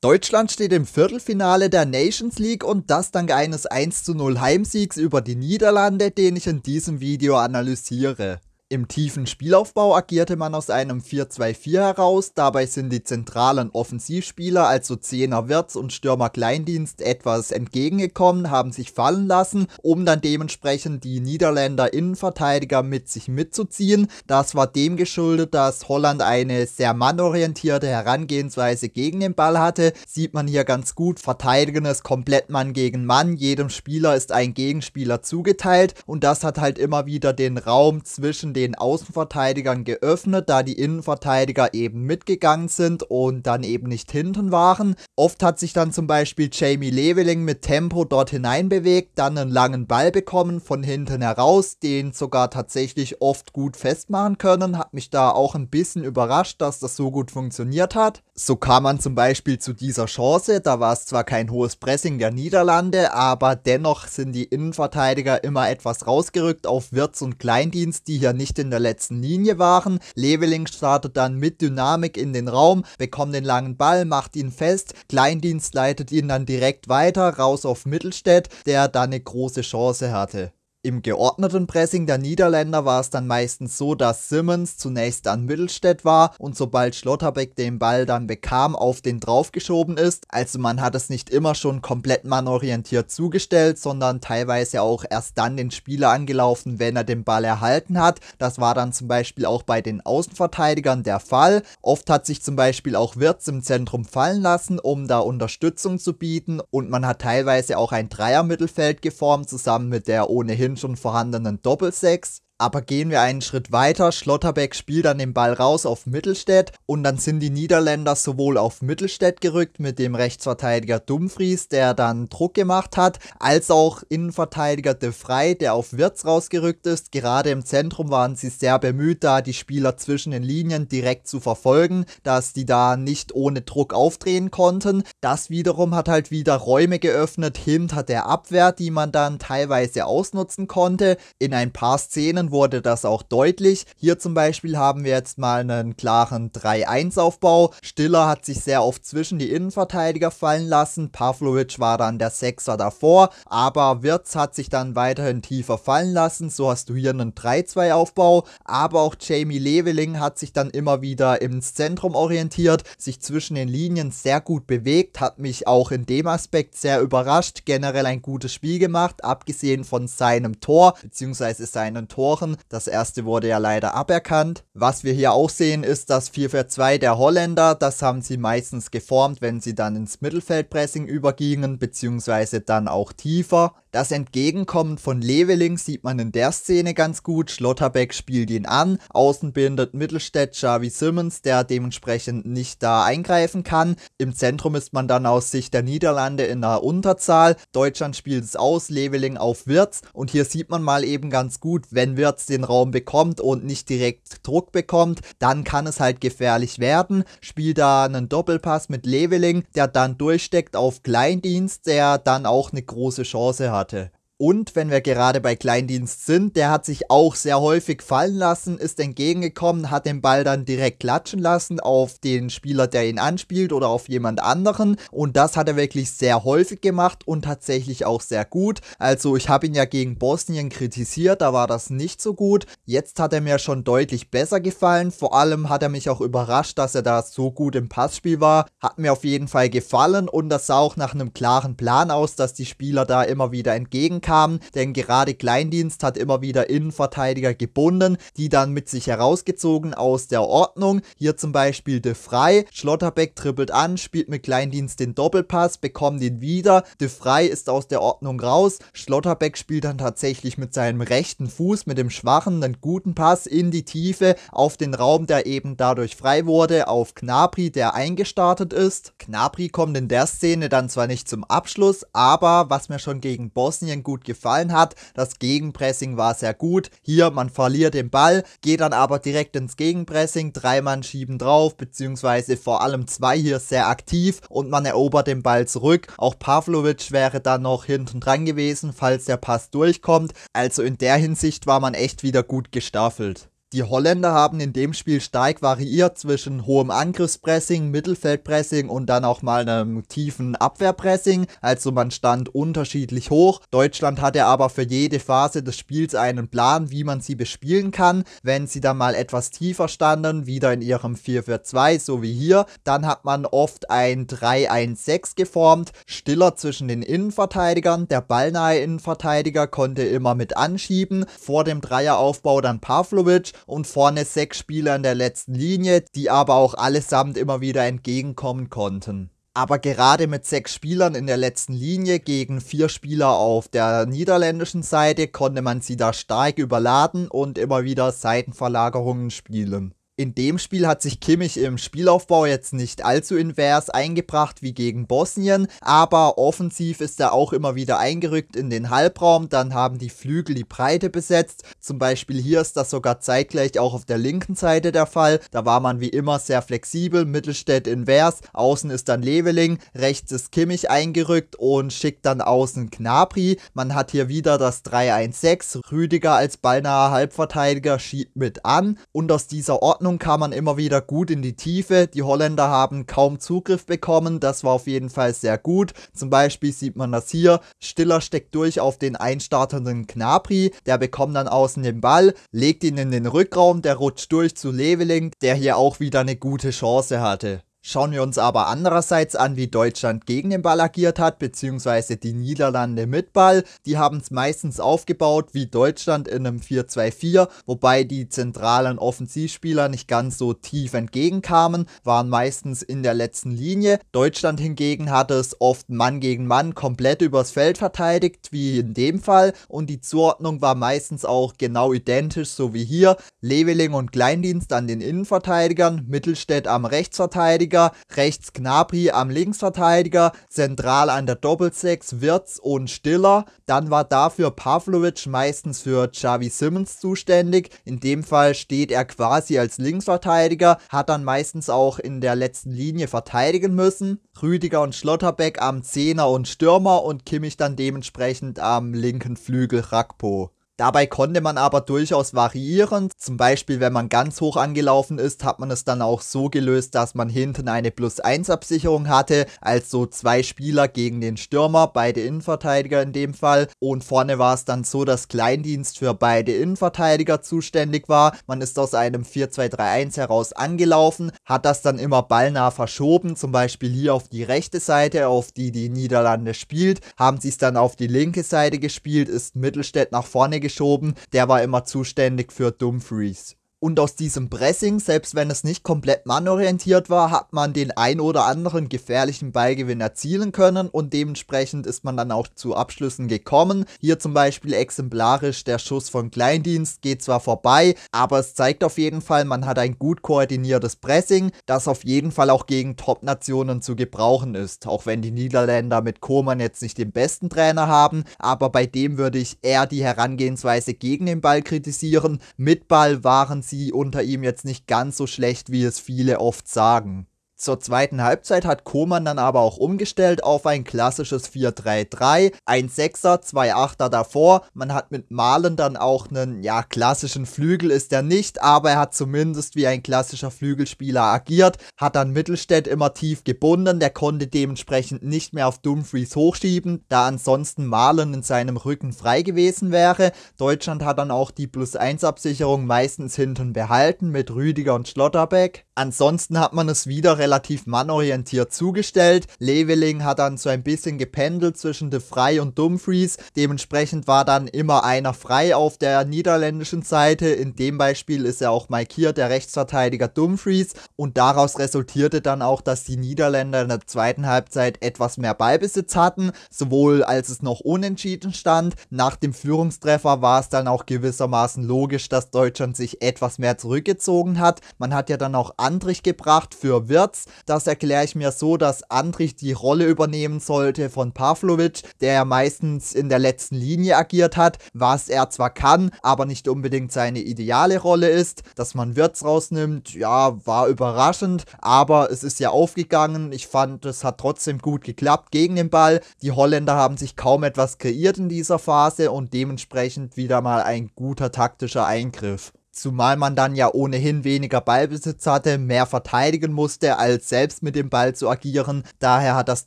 Deutschland steht im Viertelfinale der Nations League und das dank eines 1 zu 0 Heimsiegs über die Niederlande, den ich in diesem Video analysiere. Im tiefen Spielaufbau agierte man aus einem 4-2-4 heraus, dabei sind die zentralen Offensivspieler, also Zehner Wirtz und Stürmer Kleindienst, etwas entgegengekommen, haben sich fallen lassen, um dann dementsprechend die Niederländer Innenverteidiger mit sich mitzuziehen. Das war dem geschuldet, dass Holland eine sehr mannorientierte Herangehensweise gegen den Ball hatte. Sieht man hier ganz gut, verteidigen es komplett Mann gegen Mann, jedem Spieler ist ein Gegenspieler zugeteilt und das hat halt immer wieder den Raum zwischen den den Außenverteidigern geöffnet, da die Innenverteidiger eben mitgegangen sind und dann eben nicht hinten waren. Oft hat sich dann zum Beispiel Jamie Leveling mit Tempo dort hineinbewegt, dann einen langen Ball bekommen von hinten heraus, den sogar tatsächlich oft gut festmachen können. Hat mich da auch ein bisschen überrascht, dass das so gut funktioniert hat. So kam man zum Beispiel zu dieser Chance, da war es zwar kein hohes Pressing der Niederlande, aber dennoch sind die Innenverteidiger immer etwas rausgerückt auf Wirtz und Kleindienst, die hier nicht nicht in der letzten Linie waren. Leveling startet dann mit Dynamik in den Raum, bekommt den langen Ball, macht ihn fest. Kleindienst leitet ihn dann direkt weiter, raus auf Mittelstädt, der dann eine große Chance hatte. Im geordneten Pressing der Niederländer war es dann meistens so, dass Simmons zunächst an Mittelstädt war und sobald Schlotterbeck den Ball dann bekam, auf den draufgeschoben ist. Also man hat es nicht immer schon komplett mannorientiert zugestellt, sondern teilweise auch erst dann den Spieler angelaufen, wenn er den Ball erhalten hat. Das war dann zum Beispiel auch bei den Außenverteidigern der Fall. Oft hat sich zum Beispiel auch Wirtz im Zentrum fallen lassen, um da Unterstützung zu bieten und man hat teilweise auch ein Dreier-Mittelfeld geformt, zusammen mit der ohnehin schon vorhandenen Doppelsechs aber gehen wir einen Schritt weiter. Schlotterbeck spielt dann den Ball raus auf Mittelstädt und dann sind die Niederländer sowohl auf Mittelstädt gerückt mit dem Rechtsverteidiger Dumfries, der dann Druck gemacht hat, als auch Innenverteidiger De Frey, der auf Wirtz rausgerückt ist. Gerade im Zentrum waren sie sehr bemüht, da die Spieler zwischen den Linien direkt zu verfolgen, dass die da nicht ohne Druck aufdrehen konnten. Das wiederum hat halt wieder Räume geöffnet hinter der Abwehr, die man dann teilweise ausnutzen konnte. In ein paar Szenen wurde das auch deutlich. Hier zum Beispiel haben wir jetzt mal einen klaren 3-1-Aufbau. Stiller hat sich sehr oft zwischen die Innenverteidiger fallen lassen. Pavlovic war dann der Sechser davor, aber Wirtz hat sich dann weiterhin tiefer fallen lassen. So hast du hier einen 3-2-Aufbau. Aber auch Jamie Leveling hat sich dann immer wieder ins Zentrum orientiert, sich zwischen den Linien sehr gut bewegt, hat mich auch in dem Aspekt sehr überrascht. Generell ein gutes Spiel gemacht, abgesehen von seinem Tor, beziehungsweise seinen Toren angesprochen. Das erste wurde ja leider aberkannt. Was wir hier auch sehen, ist das 4-4-2 der Holländer. Das haben sie meistens geformt, wenn sie dann ins Mittelfeldpressing übergingen, beziehungsweise dann auch tiefer. Das Entgegenkommen von Leveling sieht man in der Szene ganz gut. Schlotterbeck spielt ihn an, außen bindet Mittelstädt Javi Simmons, der dementsprechend nicht da eingreifen kann. Im Zentrum ist man dann aus Sicht der Niederlande in einer Unterzahl. Deutschland spielt es aus, Leveling auf Wirtz und hier sieht man mal eben ganz gut, wenn wir Richards den Raum bekommt und nicht direkt Druck bekommt, dann kann es halt gefährlich werden. Spiel da einen Doppelpass mit Leveling, der dann durchsteckt auf Kleindienst, der dann auch eine große Chance hatte. Und wenn wir gerade bei Kleindienst sind, der hat sich auch sehr häufig fallen lassen, ist entgegengekommen, hat den Ball dann direkt klatschen lassen auf den Spieler, der ihn anspielt oder auf jemand anderen. Und das hat er wirklich sehr häufig gemacht und tatsächlich auch sehr gut. Also ich habe ihn ja gegen Bosnien kritisiert, da war das nicht so gut. Jetzt hat er mir schon deutlich besser gefallen. Vor allem hat er mich auch überrascht, dass er da so gut im Passspiel war. Hat mir auf jeden Fall gefallen und das sah auch nach einem klaren Plan aus, dass die Spieler da immer wieder entgegenkamen kamen, denn gerade Kleindienst hat immer wieder Innenverteidiger gebunden, die dann mit sich herausgezogen aus der Ordnung. Hier zum Beispiel De Frey, Schlotterbeck trippelt an, spielt mit Kleindienst den Doppelpass, bekommt ihn wieder, De Frey ist aus der Ordnung raus, Schlotterbeck spielt dann tatsächlich mit seinem rechten Fuß, mit dem schwachen, einen guten Pass in die Tiefe auf den Raum, der eben dadurch frei wurde, auf Knapri, der eingestartet ist. Knapri kommt in der Szene dann zwar nicht zum Abschluss, aber was mir schon gegen Bosnien gut gut gefallen hat. Das Gegenpressing war sehr gut. Hier, man verliert den Ball, geht dann aber direkt ins Gegenpressing. Drei Mann schieben drauf, beziehungsweise vor allem zwei hier sehr aktiv und man erobert den Ball zurück. Auch Pavlovic wäre dann noch hinten dran gewesen, falls der Pass durchkommt. Also in der Hinsicht war man echt wieder gut gestaffelt. Die Holländer haben in dem Spiel stark variiert zwischen hohem Angriffspressing, Mittelfeldpressing und dann auch mal einem tiefen Abwehrpressing. Also man stand unterschiedlich hoch. Deutschland hatte aber für jede Phase des Spiels einen Plan, wie man sie bespielen kann. Wenn sie dann mal etwas tiefer standen, wieder in ihrem 4-4-2, so wie hier, dann hat man oft ein 3-1-6 geformt. Stiller zwischen den Innenverteidigern. Der ballnahe Innenverteidiger konnte immer mit anschieben. Vor dem Dreieraufbau dann Pavlovic und vorne sechs Spieler in der letzten Linie, die aber auch allesamt immer wieder entgegenkommen konnten. Aber gerade mit sechs Spielern in der letzten Linie gegen vier Spieler auf der niederländischen Seite konnte man sie da stark überladen und immer wieder Seitenverlagerungen spielen in dem Spiel hat sich Kimmich im Spielaufbau jetzt nicht allzu invers eingebracht wie gegen Bosnien, aber offensiv ist er auch immer wieder eingerückt in den Halbraum, dann haben die Flügel die Breite besetzt, zum Beispiel hier ist das sogar zeitgleich auch auf der linken Seite der Fall, da war man wie immer sehr flexibel, Mittelstädt invers, außen ist dann Leveling, rechts ist Kimmich eingerückt und schickt dann außen Knabri. man hat hier wieder das 3-1-6, Rüdiger als beinahe Halbverteidiger schiebt mit an und aus dieser Ordnung Eröffnung kam man immer wieder gut in die Tiefe. Die Holländer haben kaum Zugriff bekommen. Das war auf jeden Fall sehr gut. Zum Beispiel sieht man das hier. Stiller steckt durch auf den einstartenden Knapri. Der bekommt dann außen den Ball, legt ihn in den Rückraum. Der rutscht durch zu Leveling, der hier auch wieder eine gute Chance hatte. Schauen wir uns aber andererseits an, wie Deutschland gegen den Ball agiert hat, beziehungsweise die Niederlande mit Ball. Die haben es meistens aufgebaut wie Deutschland in einem 4-2-4, wobei die zentralen Offensivspieler nicht ganz so tief entgegenkamen, waren meistens in der letzten Linie. Deutschland hingegen hat es oft Mann gegen Mann komplett übers Feld verteidigt, wie in dem Fall. Und die Zuordnung war meistens auch genau identisch, so wie hier. Leveling und Kleindienst an den Innenverteidigern, Mittelstädt am Rechtsverteidiger. Verteidiger, rechts Gnabry am Linksverteidiger, zentral an der Doppelsechs Wirtz und Stiller. Dann war dafür Pavlovic meistens für Xavi Simmons zuständig. In dem Fall steht er quasi als Linksverteidiger, hat dann meistens auch in der letzten Linie verteidigen müssen. Rüdiger und Schlotterbeck am Zehner und Stürmer und Kimmich dann dementsprechend am linken Flügel Rakpo. Dabei konnte man aber durchaus variieren. Zum Beispiel, wenn man ganz hoch angelaufen ist, hat man es dann auch so gelöst, dass man hinten eine Plus-1-Absicherung hatte, also zwei Spieler gegen den Stürmer, beide Innenverteidiger in dem Fall. Und vorne war es dann so, dass Kleindienst für beide Innenverteidiger zuständig war. Man ist aus einem 4-2-3-1 heraus angelaufen, hat das dann immer ballnah verschoben, zum Beispiel hier auf die rechte Seite, auf die die Niederlande spielt. Haben sie es dann auf die linke Seite gespielt, ist Mittelstädt nach vorne gespielt geschoben. Der war immer zuständig für Dumfries. Und aus diesem Pressing, selbst wenn es nicht komplett mannorientiert war, hat man den ein oder anderen gefährlichen Ballgewinn erzielen können und dementsprechend ist man dann auch zu Abschlüssen gekommen. Hier zum Beispiel exemplarisch der Schuss von Kleindienst geht zwar vorbei, aber es zeigt auf jeden Fall, man hat ein gut koordiniertes Pressing, das auf jeden Fall auch gegen Top-Nationen zu gebrauchen ist. Auch wenn die Niederländer mit Koman jetzt nicht den besten Trainer haben, aber bei dem würde ich eher die Herangehensweise gegen den Ball kritisieren. Mit Ball waren sie unter ihm jetzt nicht ganz so schlecht, wie es viele oft sagen. Zur zweiten Halbzeit hat Koman dann aber auch umgestellt auf ein klassisches 4-3-3, ein Sechser, zwei Achter davor. Man hat mit Malen dann auch einen, ja, klassischen Flügel ist er nicht, aber er hat zumindest wie ein klassischer Flügelspieler agiert, hat dann Mittelstädt immer tief gebunden, der konnte dementsprechend nicht mehr auf Dumfries hochschieben, da ansonsten Malen in seinem Rücken frei gewesen wäre. Deutschland hat dann auch die Plus-1-Absicherung meistens hinten behalten mit Rüdiger und Schlotterbeck. Ansonsten hat man es wieder relativ relativ mannorientiert zugestellt. Leveling hat dann so ein bisschen gependelt zwischen De Frey und Dumfries. Dementsprechend war dann immer einer frei auf der niederländischen Seite. In dem Beispiel ist er auch markiert der Rechtsverteidiger Dumfries. Und daraus resultierte dann auch, dass die Niederländer in der zweiten Halbzeit etwas mehr Ballbesitz hatten. Sowohl als es noch unentschieden stand. Nach dem Führungstreffer war es dann auch gewissermaßen logisch, dass Deutschland sich etwas mehr zurückgezogen hat. Man hat ja dann auch Andrich gebracht für Wirtz Platz. Das erkläre ich mir so, dass Andrich die Rolle übernehmen sollte von Pavlovic, der ja meistens in der letzten Linie agiert hat, was er zwar kann, aber nicht unbedingt seine ideale Rolle ist. Dass man Wirtz rausnimmt, ja, war überraschend, aber es ist ja aufgegangen. Ich fand, es hat trotzdem gut geklappt gegen den Ball. Die Holländer haben sich kaum etwas kreiert in dieser Phase und dementsprechend wieder mal ein guter taktischer Eingriff. Zumal man dann ja ohnehin weniger Ballbesitz hatte, mehr verteidigen musste, als selbst mit dem Ball zu agieren. Daher hat das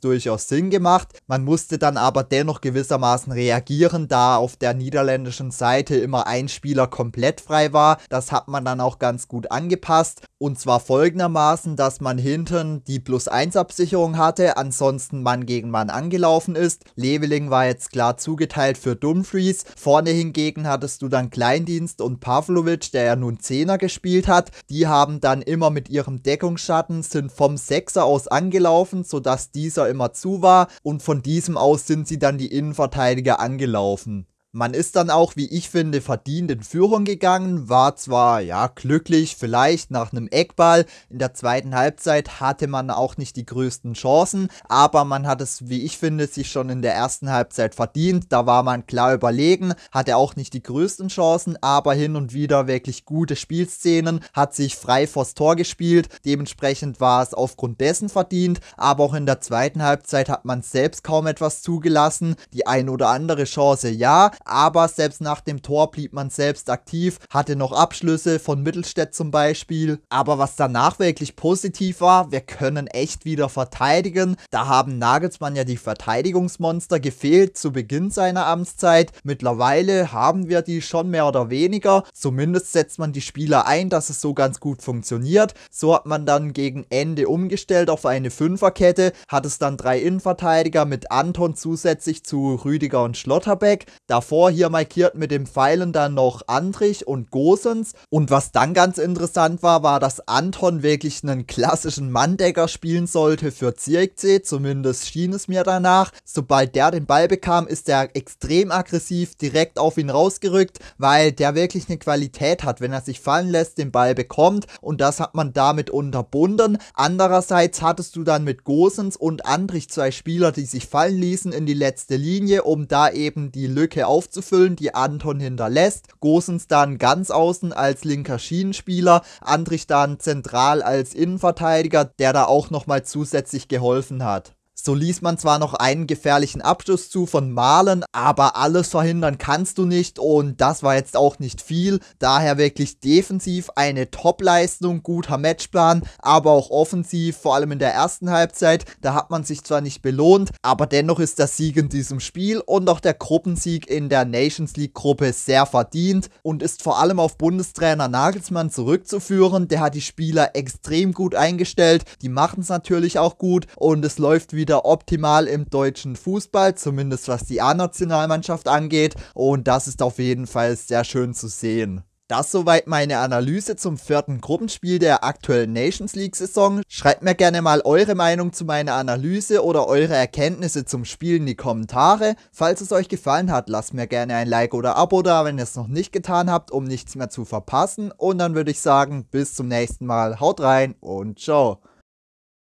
durchaus Sinn gemacht. Man musste dann aber dennoch gewissermaßen reagieren, da auf der niederländischen Seite immer ein Spieler komplett frei war. Das hat man dann auch ganz gut angepasst. Und zwar folgendermaßen, dass man hinten die Plus-1-Absicherung hatte, ansonsten Mann gegen Mann angelaufen ist. Leveling war jetzt klar zugeteilt für Dumfries. Vorne hingegen hattest du dann Kleindienst und Pavlovic, der der ja nun Zehner gespielt hat, die haben dann immer mit ihrem Deckungsschatten sind vom Sechser aus angelaufen, sodass dieser immer zu war und von diesem aus sind sie dann die Innenverteidiger angelaufen. Man ist dann auch, wie ich finde, verdient in Führung gegangen, war zwar ja glücklich, vielleicht nach einem Eckball. In der zweiten Halbzeit hatte man auch nicht die größten Chancen, aber man hat es, wie ich finde, sich schon in der ersten Halbzeit verdient. Da war man klar überlegen, hatte auch nicht die größten Chancen, aber hin und wieder wirklich gute Spielszenen, hat sich frei vors Tor gespielt. Dementsprechend war es aufgrund dessen verdient, aber auch in der zweiten Halbzeit hat man selbst kaum etwas zugelassen. Die ein oder andere Chance ja, aber selbst nach dem Tor blieb man selbst aktiv, hatte noch Abschlüsse von Mittelstädt zum Beispiel. Aber was danach wirklich positiv war, wir können echt wieder verteidigen. Da haben Nagelsmann ja die Verteidigungsmonster gefehlt zu Beginn seiner Amtszeit. Mittlerweile haben wir die schon mehr oder weniger. Zumindest setzt man die Spieler ein, dass es so ganz gut funktioniert. So hat man dann gegen Ende umgestellt auf eine Fünferkette, hat es dann drei Innenverteidiger mit Anton zusätzlich zu Rüdiger und Schlotterbeck. Davor davor hier markiert mit dem Pfeilen dann noch Andrich und Gosens. Und was dann ganz interessant war, war, dass Anton wirklich einen klassischen Manndecker spielen sollte für Zirkzee, zumindest schien es mir danach. Sobald der den Ball bekam, ist er extrem aggressiv direkt auf ihn rausgerückt, weil der wirklich eine Qualität hat, wenn er sich fallen lässt, den Ball bekommt und das hat man damit unterbunden. Andererseits hattest du dann mit Gosens und Andrich zwei Spieler, die sich fallen ließen in die letzte Linie, um da eben die Lücke aufzunehmen aufzufüllen, die Anton hinterlässt. Gosens dann ganz außen als linker Schienenspieler, Andrich dann zentral als Innenverteidiger, der da auch nochmal zusätzlich geholfen hat. So ließ man zwar noch einen gefährlichen Abschluss zu von Malen, aber alles verhindern kannst du nicht und das war jetzt auch nicht viel. Daher wirklich defensiv eine Top-Leistung, guter Matchplan, aber auch offensiv, vor allem in der ersten Halbzeit. Da hat man sich zwar nicht belohnt, aber dennoch ist der Sieg in diesem Spiel und auch der Gruppensieg in der Nations League-Gruppe sehr verdient und ist vor allem auf Bundestrainer Nagelsmann zurückzuführen. Der hat die Spieler extrem gut eingestellt, die machen es natürlich auch gut und es läuft wieder wieder optimal im deutschen Fußball, zumindest was die A-Nationalmannschaft angeht. Und das ist auf jeden Fall sehr schön zu sehen. Das soweit meine Analyse zum vierten Gruppenspiel der aktuellen Nations League Saison. Schreibt mir gerne mal eure Meinung zu meiner Analyse oder eure Erkenntnisse zum Spiel in die Kommentare. Falls es euch gefallen hat, lasst mir gerne ein Like oder Abo da, wenn ihr es noch nicht getan habt, um nichts mehr zu verpassen. Und dann würde ich sagen, bis zum nächsten Mal. Haut rein und ciao.